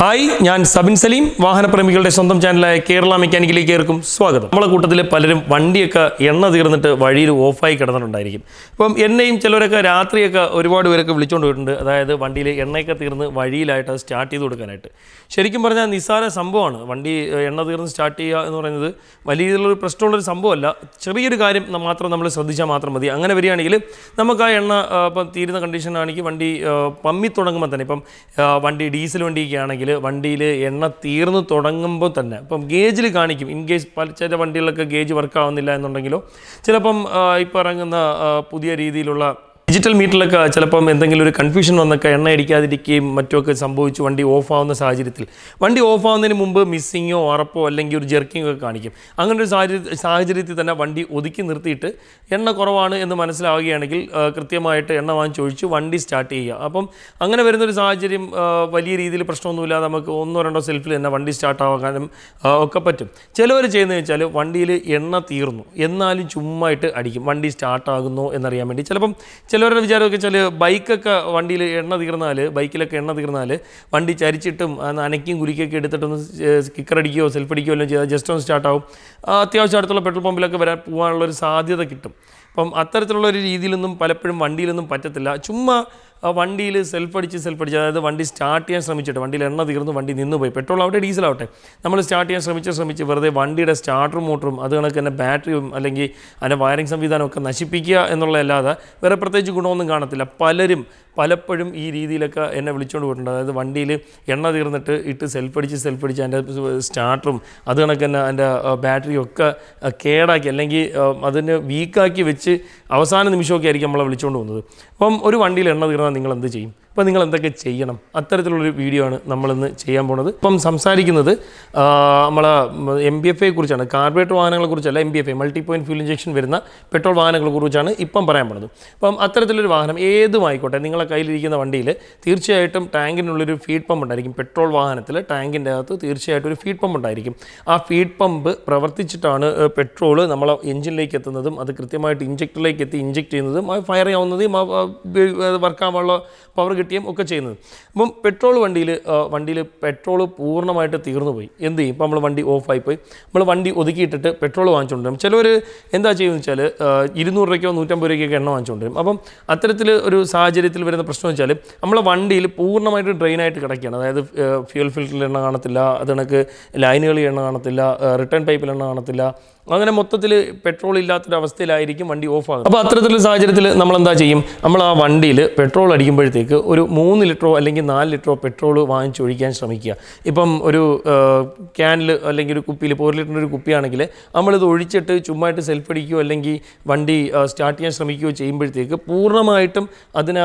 hi ഞാൻ സബിൻ സലീം വാഹനപ്രേമികളുടെ സ്വന്തം ചാനലായ കേരള മെക്കാനിക്കിലേക്ക് ഏർക്കും സ്വാഗതം നമ്മളെ കൂട്ടത്തിൽ പലരും വണ്ടിയൊക്കെ എണ്ണ തീർന്നിട്ട് വഴിയിൽ ഓഫായി കിടന്നിട്ടുണ്ടായിരിക്കും ഇപ്പം എന്നെയും ചിലരൊക്കെ രാത്രിയൊക്കെ ഒരുപാട് പേരൊക്കെ വിളിച്ചുകൊണ്ട് പോയിട്ടുണ്ട് അതായത് വണ്ടിയിൽ എണ്ണയൊക്കെ തീർന്ന് വഴിയിലായിട്ട് അത് സ്റ്റാർട്ട് ചെയ്ത് കൊടുക്കാനായിട്ട് ശരിക്കും പറഞ്ഞാൽ നിസ്സാര സംഭവമാണ് വണ്ടി എണ്ണ തീർന്ന് സ്റ്റാർട്ട് ചെയ്യുക എന്ന് പറയുന്നത് വലിയ രീതിയിലൊരു പ്രശ്നമുള്ളൊരു സംഭവമല്ല ചെറിയൊരു കാര്യം മാത്രം നമ്മൾ ശ്രദ്ധിച്ചാൽ മാത്രം മതി അങ്ങനെ വരികയാണെങ്കിൽ നമുക്ക് ആ എണ്ണ ഇപ്പം തീരുന്ന കണ്ടീഷനാണെങ്കിൽ വണ്ടി പമ്മി തുടങ്ങുമ്പോൾ തന്നെ ഇപ്പം വണ്ടി ഡീസൽ വണ്ടിയൊക്കെ ആണെങ്കിൽ അല്ലെങ്കിൽ വണ്ടിയിൽ എണ്ണ തീർന്നു തുടങ്ങുമ്പോൾ തന്നെ ഇപ്പം ഗേജിൽ കാണിക്കും ഇൻ കേസ് പല ചില വണ്ടികളിലൊക്കെ ഗേജ് വർക്ക് ആവുന്നില്ല എന്നുണ്ടെങ്കിലോ ചിലപ്പം ഇപ്പോൾ ഇറങ്ങുന്ന പുതിയ രീതിയിലുള്ള ഡിജിറ്റൽ മീറ്ററിലൊക്കെ ചിലപ്പം എന്തെങ്കിലും ഒരു കൺഫ്യൂഷൻ വന്നൊക്കെ എണ്ണ അടിക്കാതിരിക്കുകയും മറ്റുമൊക്കെ സംഭവിച്ചു വണ്ടി ഓഫാവുന്ന സാഹചര്യത്തിൽ വണ്ടി ഓഫാവുന്നതിന് മുമ്പ് മിസ്സിങ്ങോ ഉറപ്പോ അല്ലെങ്കിൽ ഒരു ജെർക്കിങ്ങോ ഒക്കെ കാണിക്കും അങ്ങനെ ഒരു സാഹചര്യത്തിൽ തന്നെ വണ്ടി ഒതുക്കി നിർത്തിയിട്ട് എണ്ണ കുറവാണ് എന്ന് മനസ്സിലാവുകയാണെങ്കിൽ കൃത്യമായിട്ട് എണ്ണ വാങ്ങിച്ച് വണ്ടി സ്റ്റാർട്ട് ചെയ്യുക അപ്പം അങ്ങനെ വരുന്നൊരു സാഹചര്യം വലിയ രീതിയിൽ പ്രശ്നമൊന്നുമില്ല നമുക്ക് ഒന്നോ രണ്ടോ സെൽഫിൽ തന്നെ വണ്ടി സ്റ്റാർട്ട് ഒക്കെ പറ്റും ചിലവർ ചെയ്യുന്നത് വെച്ചാൽ വണ്ടിയിൽ എണ്ണ തീർന്നു എന്നാലും ചുമ്മായിട്ട് അടിക്കും വണ്ടി സ്റ്റാർട്ടാകുന്നു എന്നറിയാൻ വേണ്ടി ചിലപ്പം ചിലവരുടെ വിചാരമൊക്കെ വെച്ചാൽ ബൈക്കൊക്കെ വണ്ടിയിൽ എണ്ണ തീർന്നാൽ ബൈക്കിലൊക്കെ എണ്ണ തീർന്നാൽ വണ്ടി ചരിച്ചിട്ടും നനയ്ക്കും കുലിക്കൊക്കെ എടുത്തിട്ടൊന്ന് കിക്കറടിക്കുകയോ സെൽഫ് അടിക്കുകയോ എല്ലാം ചെയ്താൽ ജസ്റ്റ് ഒന്ന് സ്റ്റാർട്ടാവും അത്യാവശ്യം അടുത്തുള്ള പെട്രോൾ പമ്പിലൊക്കെ വരാൻ പോകാനുള്ള ഒരു സാധ്യത കിട്ടും അപ്പം അത്തരത്തിലുള്ള ഒരു രീതിയിലൊന്നും പലപ്പോഴും വണ്ടിയിലൊന്നും പറ്റത്തില്ല ചുമ്മാ വണ്ടിയിൽ സെൽഫ് അടിച്ച് സെൽഫ് അടിച്ച് അതായത് വണ്ടി സ്റ്റാർട്ട് ചെയ്യാൻ ശ്രമിച്ചിട്ട് വണ്ടിയിൽ എണ്ണ തീർന്നു വണ്ടി നിന്ന് പോയി പെട്രോൾ ആവട്ടെ ഡീസൽ ആവട്ടെ നമ്മൾ സ്റ്റാർട്ട് ചെയ്യാൻ ശ്രമിച്ച് ശ്രമിച്ച് വെറുതെ വണ്ടിയുടെ സ്റ്റാർട്ടറും മോട്ടറും അത് കണക്ക് തന്നെ ബാറ്ററിയും അല്ലെങ്കിൽ അതിൻ്റെ വയറിംഗ് ഒക്കെ നശിപ്പിക്കുക എന്നുള്ളതല്ലാതെ വേറെ പ്രത്യേകിച്ച് ഗുണമൊന്നും കാണത്തില്ല പലരും പലപ്പോഴും ഈ രീതിയിലൊക്കെ എന്നെ വിളിച്ചുകൊണ്ട് പോയിട്ടുണ്ട് അതായത് വണ്ടിയിൽ എണ്ണ തീർന്നിട്ട് ഇട്ട് സെൽഫ് അടിച്ച് സെൽഫ് അടിച്ച് അതിൻ്റെ സ്റ്റാർട്ടറും അത് കണക്ക് തന്നെ അതിൻ്റെ ബാറ്ററിയും ഒക്കെ കേടാക്കി അല്ലെങ്കിൽ അതിന് വീക്കാക്കി വെച്ച് അവസാന നിമിഷമൊക്കെ ആയിരിക്കും നമ്മളെ വിളിച്ചുകൊണ്ട് പോകുന്നത് അപ്പം ഒരു വണ്ടിയിൽ എണ്ണ തീർന്നാൽ നിങ്ങൾ എന്ത് ചെയ്യും അപ്പം നിങ്ങൾ എന്തൊക്കെ ചെയ്യണം അത്തരത്തിലുള്ളൊരു വീഡിയോ ആണ് നമ്മളിന്ന് ചെയ്യാൻ പോണത് ഇപ്പം സംസാരിക്കുന്നത് നമ്മളെ എം ബി എഫ് എ കുറിച്ചാണ് കാർബറേറ്റർ വാഹനങ്ങളെക്കുറിച്ചല്ല M P F I multi point fuel injection വരുന്ന പെട്രോൾ വാഹനങ്ങളെ കുറിച്ചാണ് ഇപ്പം പറയാൻ പോണത് അപ്പം അത്തരത്തിലൊരു വാഹനം ഏതുമായിക്കോട്ടെ നിങ്ങളെ കയ്യിലിരിക്കുന്ന വണ്ടിയിൽ തീർച്ചയായിട്ടും ടാങ്കിനുള്ളൊരു ഫീഡ് പമ്പ് ഉണ്ടായിരിക്കും പെട്രോൾ വാഹനത്തിൽ ടാങ്കിൻ്റെ അകത്ത് തീർച്ചയായിട്ടും ഒരു ഫീഡ് പമ്പ് ഉണ്ടായിരിക്കും ആ ഫീഡ് പമ്പ് പ്രവർത്തിച്ചിട്ടാണ് പെട്രോൾ നമ്മളെ എഞ്ചിനിലേക്ക് എത്തുന്നതും അത് കൃത്യമായിട്ട് ഇഞ്ചക്ടറിലേക്ക് എത്തി ഇഞ്ചക്ട് ചെയ്യുന്നതും അത് ഫയർ ആവുന്നതും വർക്കാവാനുള്ള പവർ കിട്ടിയും ഒക്കെ ചെയ്യുന്നത് അപ്പം പെട്രോൾ വണ്ടിയിൽ വണ്ടിയിൽ പെട്രോൾ പൂർണ്ണമായിട്ട് തീർന്നു പോയി എന്ത് ചെയ്യും ഇപ്പോൾ നമ്മൾ വണ്ടി ഓഫായി പോയി നമ്മൾ വണ്ടി ഒതുക്കിയിട്ടിട്ട് പെട്രോൾ വാങ്ങിച്ചുകൊണ്ടിരും ചിലവർ എന്താ ചെയ്യുന്നത് വെച്ചാൽ ഇരുന്നൂറ് രൂപയ്ക്കോ നൂറ്റമ്പത് രൂപയ്ക്കോ എണ്ണ വാങ്ങിച്ചുകൊണ്ടിരും അപ്പം അത്തരത്തിൽ ഒരു സാഹചര്യത്തിൽ വരുന്ന പ്രശ്നം വെച്ചാൽ നമ്മളെ വണ്ടിയിൽ പൂർണ്ണമായിട്ട് ഡ്രെയിനായിട്ട് കിടക്കുകയാണ് അതായത് ഫ്യൂൽ ഫിൽറ്ററിൽ എണ്ണ കാണത്തില്ല അത് കണക്ക് ലൈനുകളിൽ എണ്ണ കാണത്തില്ല റിട്ടേൺ പൈപ്പിൽ എണ്ണ കാണത്തില്ല അങ്ങനെ മൊത്തത്തിൽ പെട്രോൾ ഇല്ലാത്തൊരവസ്ഥയിലായിരിക്കും വണ്ടി ഓഫ് ആകും അപ്പോൾ അത്തരത്തിലൊരു സാഹചര്യത്തിൽ നമ്മൾ എന്താ ചെയ്യും നമ്മൾ ആ വണ്ടിയിൽ പെട്രോൾ അടിക്കുമ്പോഴത്തേക്ക് ഒരു മൂന്ന് ലിറ്ററോ അല്ലെങ്കിൽ നാല് ലിറ്ററോ പെട്രോൾ ഒഴിക്കാൻ ശ്രമിക്കുക ഇപ്പം ഒരു ക്യാനിൽ അല്ലെങ്കിൽ ഒരു കുപ്പിയിൽ ഇപ്പോൾ ഒരു ലിറ്ററിൻ്റെ ഒരു കുപ്പിയാണെങ്കിൽ നമ്മളിത് ഒഴിച്ചിട്ട് ചുമ്മായിട്ട് സെൽഫ് അടിക്കുകയോ അല്ലെങ്കിൽ വണ്ടി സ്റ്റാർട്ട് ചെയ്യാൻ ശ്രമിക്കുകയോ ചെയ്യുമ്പോഴത്തേക്ക് പൂർണ്ണമായിട്ടും അതിന്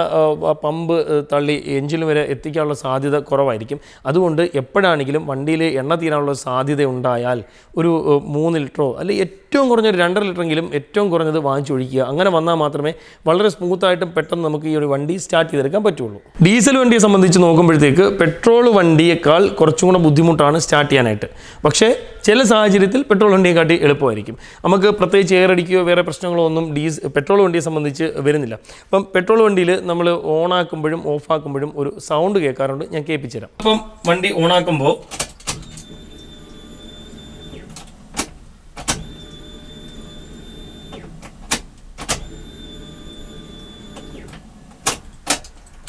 പമ്പ് തള്ളി എഞ്ചിൻ വരെ എത്തിക്കാനുള്ള സാധ്യത കുറവായിരിക്കും അതുകൊണ്ട് എപ്പോഴാണെങ്കിലും വണ്ടിയിൽ എണ്ണ തീരാനുള്ള സാധ്യത ഉണ്ടായാൽ ഒരു മൂന്ന് ലിറ്ററോ അല്ലെങ്കിൽ ലിറ്ററിൽ ഏറ്റവും കുറഞ്ഞൊരു രണ്ടര ലിറ്ററെങ്കിലും ഏറ്റവും കുറഞ്ഞത് ഒഴിക്കുക അങ്ങനെ വന്നാൽ മാത്രമേ വളരെ സ്മൂത്തായിട്ടും പെട്ടെന്ന് നമുക്ക് ഈ ഒരു വണ്ടി സ്റ്റാർട്ട് ചെയ്തെടുക്കാൻ പറ്റുള്ളൂ ഡീസൽ വണ്ടിയെ സംബന്ധിച്ച് നോക്കുമ്പോഴത്തേക്ക് പെട്രോൾ വണ്ടിയേക്കാൾ കുറച്ചും കൂടെ ബുദ്ധിമുട്ടാണ് സ്റ്റാർട്ട് ചെയ്യാനായിട്ട് പക്ഷേ ചില സാഹചര്യത്തിൽ പെട്രോൾ വണ്ടിയെക്കാട്ടി എളുപ്പമായിരിക്കും നമുക്ക് പ്രത്യേകിച്ച് എയർ അടിക്കുകയോ വേറെ പ്രശ്നങ്ങളോ ഒന്നും ഡീസ് പെട്രോൾ വണ്ടിയെ സംബന്ധിച്ച് വരുന്നില്ല അപ്പം പെട്രോൾ വണ്ടിയിൽ നമ്മൾ ഓണാക്കുമ്പോഴും ഓഫാക്കുമ്പോഴും ഒരു സൗണ്ട് കേൾക്കാറുണ്ട് ഞാൻ തരാം അപ്പം വണ്ടി ഓണാക്കുമ്പോൾ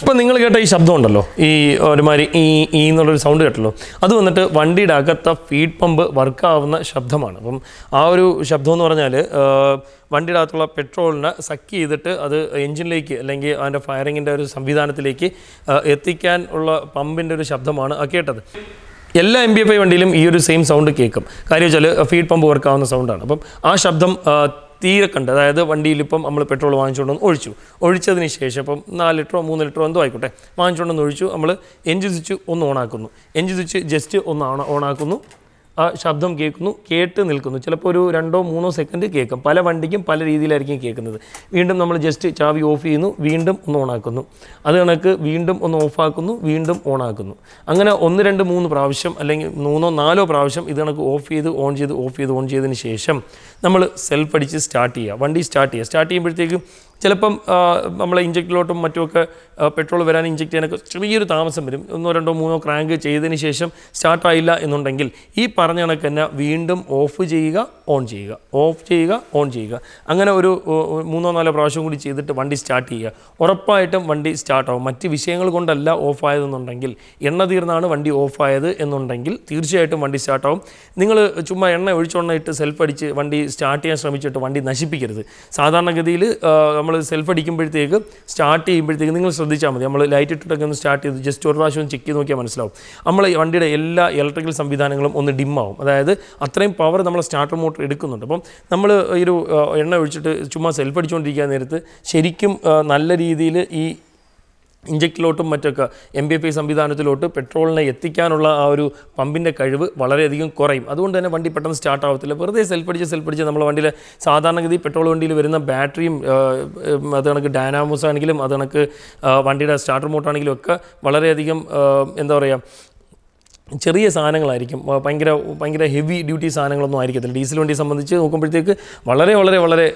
ഇപ്പം നിങ്ങൾ കേട്ട ഈ ശബ്ദം ഉണ്ടല്ലോ ഈ ഒരുമാതിരി ഈ ഈ എന്നുള്ളൊരു സൗണ്ട് കേട്ടല്ലോ അത് വന്നിട്ട് വണ്ടിയുടെ അകത്ത ഫീഡ് പമ്പ് വർക്കാവുന്ന ശബ്ദമാണ് അപ്പം ആ ഒരു ശബ്ദം എന്ന് പറഞ്ഞാൽ വണ്ടിയുടെ അകത്തുള്ള പെട്രോളിനെ സക്ക് ചെയ്തിട്ട് അത് എൻജിനിലേക്ക് അല്ലെങ്കിൽ അതിൻ്റെ ഫയറിങ്ങിൻ്റെ ഒരു സംവിധാനത്തിലേക്ക് എത്തിക്കാൻ ഉള്ള പമ്പിൻ്റെ ഒരു ശബ്ദമാണ് ആ കേട്ടത് എല്ലാ എം ബി എഫ് ഐ വണ്ടിയിലും ഈ ഒരു സെയിം സൗണ്ട് കേൾക്കും കാര്യം വെച്ചാൽ ഫീഡ് പമ്പ് വർക്കാവുന്ന സൗണ്ടാണ് അപ്പം ആ ശബ്ദം തീരെ കണ്ട് അതായത് വണ്ടിയിൽ ഇപ്പം നമ്മൾ പെട്രോൾ വാങ്ങിച്ചുകൊണ്ടൊന്ന് ഒഴിച്ചു ഒഴിച്ചതിന് ശേഷം ഇപ്പം നാല് ലിറ്ററോ മൂന്ന് ലിറ്ററോ എന്തോ ആയിക്കോട്ടെ വാങ്ങിച്ചുകൊണ്ടൊന്ന് ഒഴിച്ചു നമ്മൾ എഞ്ചിൻ സ്വിച്ച് ഒന്ന് ഓണാക്കുന്നു എഞ്ചിൻ സ്വിച്ച് ജസ്റ്റ് ഒന്ന് ഓണാക്കുന്നു ആ ശബ്ദം കേൾക്കുന്നു കേട്ട് നിൽക്കുന്നു ചിലപ്പോൾ ഒരു രണ്ടോ മൂന്നോ സെക്കൻഡ് കേൾക്കും പല വണ്ടിക്കും പല രീതിയിലായിരിക്കും കേൾക്കുന്നത് വീണ്ടും നമ്മൾ ജസ്റ്റ് ചാവി ഓഫ് ചെയ്യുന്നു വീണ്ടും ഒന്ന് ഓണാക്കുന്നു അത് കണക്ക് വീണ്ടും ഒന്ന് ഓഫാക്കുന്നു വീണ്ടും ഓണാക്കുന്നു അങ്ങനെ ഒന്ന് രണ്ട് മൂന്ന് പ്രാവശ്യം അല്ലെങ്കിൽ മൂന്നോ നാലോ പ്രാവശ്യം ഇത് കണക്ക് ഓഫ് ചെയ്ത് ഓൺ ചെയ്ത് ഓഫ് ചെയ്ത് ഓൺ ചെയ്തതിന് ശേഷം നമ്മൾ സെൽഫ് അടിച്ച് സ്റ്റാർട്ട് ചെയ്യുക വണ്ടി സ്റ്റാർട്ട് ചെയ്യുക സ്റ്റാർട്ട് ചെയ്യുമ്പോഴത്തേക്കും ചിലപ്പം നമ്മൾ ഇഞ്ചക്റ്റിലോട്ടും മറ്റുമൊക്കെ പെട്രോൾ വരാൻ ഇഞ്ചക്ട് ചെയ്യാനൊക്കെ ചെറിയൊരു താമസം വരും ഒന്നോ രണ്ടോ മൂന്നോ ക്രാങ്ക് ചെയ്തതിന് ശേഷം സ്റ്റാർട്ടായില്ല എന്നുണ്ടെങ്കിൽ ഈ പറഞ്ഞ കണക്ക് തന്നെ വീണ്ടും ഓഫ് ചെയ്യുക ഓൺ ചെയ്യുക ഓഫ് ചെയ്യുക ഓൺ ചെയ്യുക അങ്ങനെ ഒരു മൂന്നോ നാലോ പ്രാവശ്യം കൂടി ചെയ്തിട്ട് വണ്ടി സ്റ്റാർട്ട് ചെയ്യുക ഉറപ്പായിട്ടും വണ്ടി സ്റ്റാർട്ടാവും മറ്റ് വിഷയങ്ങൾ കൊണ്ടല്ല ഓഫ് ആയതെന്നുണ്ടെങ്കിൽ എണ്ണ തീർന്നാണ് വണ്ടി ഓഫ് എന്നുണ്ടെങ്കിൽ തീർച്ചയായിട്ടും വണ്ടി സ്റ്റാർട്ടാവും നിങ്ങൾ ചുമ്മാ എണ്ണ ഒഴിച്ചോണ്ണ ഇട്ട് സെൽഫ് അടിച്ച് വണ്ടി സ്റ്റാർട്ട് ചെയ്യാൻ ശ്രമിച്ചിട്ട് വണ്ടി നശിപ്പിക്കരുത് സാധാരണഗതിയിൽ നമ്മൾ സെൽഫ് അടിക്കുമ്പോഴത്തേക്ക് സ്റ്റാർട്ട് ചെയ്യുമ്പോഴത്തേക്ക് നിങ്ങൾ ശ്രദ്ധിച്ചാൽ മതി നമ്മൾ ലൈറ്റ് ഇട്ടിട്ടൊക്കെ ഒന്ന് സ്റ്റാർട്ട് ചെയ്ത് ജസ്റ്റ് ഒരു പ്രാവശ്യം ചെക്ക് ചെയ്ത് നോക്കിയാൽ മനസ്സിലാവും നമ്മൾ വണ്ടിയുടെ എല്ലാ ഇലക്ട്രിക്കൽ സംവിധാനങ്ങളും ഒന്ന് ഡിമ്മാവും അതായത് അത്രയും പവർ നമ്മൾ സ്റ്റാർട്ടർ മോട്ടർ എടുക്കുന്നുണ്ട് അപ്പം നമ്മൾ ഈ ഒരു എണ്ണ ഒഴിച്ചിട്ട് ചുമ്മാ സെൽഫ് അടിച്ചുകൊണ്ടിരിക്കാൻ നേരത്ത് ശരിക്കും നല്ല രീതിയിൽ ഈ ഇഞ്ചക്റ്റിലോട്ടും മറ്റൊക്കെ എം ബി പി സംവിധാനത്തിലോട്ട് പെട്രോളിനെ എത്തിക്കാനുള്ള ആ ഒരു പമ്പിൻ്റെ കഴിവ് വളരെയധികം കുറയും അതുകൊണ്ട് തന്നെ വണ്ടി പെട്ടെന്ന് സ്റ്റാർട്ട് ആവത്തില്ല വെറുതെ സെൽഫ് അടിച്ച് സെൽഫ് അടിച്ച് നമ്മളെ വണ്ടിയിൽ സാധാരണഗതി പെട്രോൾ വണ്ടിയിൽ വരുന്ന ബാറ്ററിയും അത് കണക്ക് ഡാനാമോസ് ആണെങ്കിലും അത് കണക്ക് വണ്ടിയുടെ സ്റ്റാർട്ടർ മോട്ടാണെങ്കിലും ഒക്കെ വളരെയധികം എന്താ പറയുക ചെറിയ സാധനങ്ങളായിരിക്കും ഭയങ്കര ഭയങ്കര ഹെവി ഡ്യൂട്ടി സാധനങ്ങളൊന്നും ആയിരിക്കത്തില്ല ഡീസൽ വണ്ടിയെ സംബന്ധിച്ച് നോക്കുമ്പോഴത്തേക്ക് വളരെ വളരെ വളരെ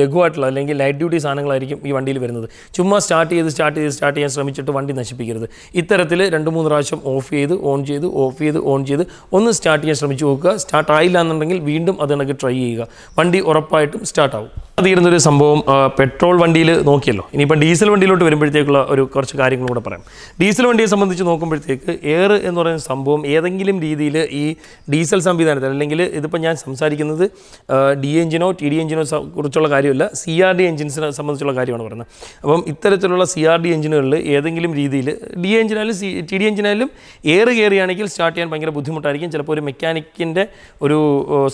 ലഘുവായിട്ടുള്ള അല്ലെങ്കിൽ ലൈറ്റ് ഡ്യൂട്ടി സാധനങ്ങളായിരിക്കും ഈ വണ്ടിയിൽ വരുന്നത് ചുമ്മാ സ്റ്റാർട്ട് ചെയ്ത് സ്റ്റാർട്ട് ചെയ്ത് സ്റ്റാർട്ട് ചെയ്യാൻ ശ്രമിച്ചിട്ട് വണ്ടി നശിപ്പിക്കരുത് ഇത്തരത്തിൽ രണ്ട് മൂന്ന് പ്രാവശ്യം ഓഫ് ചെയ്ത് ഓൺ ചെയ്ത് ഓഫ് ചെയ്ത് ഓൺ ചെയ്ത് ഒന്ന് സ്റ്റാർട്ട് ചെയ്യാൻ ശ്രമിച്ചു നോക്കുക സ്റ്റാർട്ട് ആയില്ല എന്നുണ്ടെങ്കിൽ വീണ്ടും അത് ട്രൈ ചെയ്യുക വണ്ടി ഉറപ്പായിട്ടും സ്റ്റാർട്ടാവും തീരുന്ന ഒരു സംഭവം പെട്രോൾ വണ്ടിയിൽ നോക്കിയല്ലോ ഇനിയിപ്പം ഡീസൽ വണ്ടിയിലോട്ട് വരുമ്പോഴത്തേക്കുള്ള ഒരു കുറച്ച് കാര്യങ്ങൾ കൂടെ പറയാം ഡീസൽ വണ്ടിയെ സംബന്ധിച്ച് നോക്കുമ്പോഴത്തേക്ക് എയർ എന്ന് പറയുന്ന സംഭവം ഏതെങ്കിലും രീതിയിൽ ഈ ഡീസൽ സംവിധാനത്തിൽ അല്ലെങ്കിൽ ഇതിപ്പോൾ ഞാൻ സംസാരിക്കുന്നത് ഡി എഞ്ചിനോ ടി ഡി എഞ്ചിനോ കുറിച്ചുള്ള കാര്യമല്ല സി ആർ ഡി എഞ്ചിൻസിനെ സംബന്ധിച്ചുള്ള കാര്യമാണ് പറയുന്നത് അപ്പം ഇത്തരത്തിലുള്ള സി ആർ ഡി എഞ്ചിനുകളിൽ ഏതെങ്കിലും രീതിയിൽ ഡി എഞ്ചിനായാലും സി ടി ഡി എഞ്ചിനായാലും എയർ കയറിയാണെങ്കിൽ സ്റ്റാർട്ട് ചെയ്യാൻ ഭയങ്കര ബുദ്ധിമുട്ടായിരിക്കും ചിലപ്പോൾ ഒരു മെക്കാനിക്കിൻ്റെ ഒരു